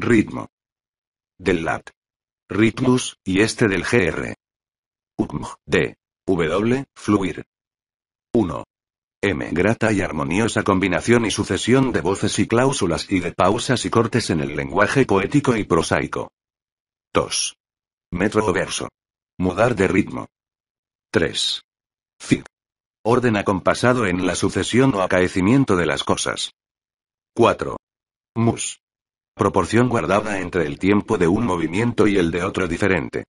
Ritmo. Del lat. Ritmus, y este del gr. Utmg, d. W, fluir. 1. M. Grata y armoniosa combinación y sucesión de voces y cláusulas y de pausas y cortes en el lenguaje poético y prosaico. 2. Metro o verso. Mudar de ritmo. 3. Zig. Orden acompasado en la sucesión o acaecimiento de las cosas. 4. Mus proporción guardada entre el tiempo de un movimiento y el de otro diferente.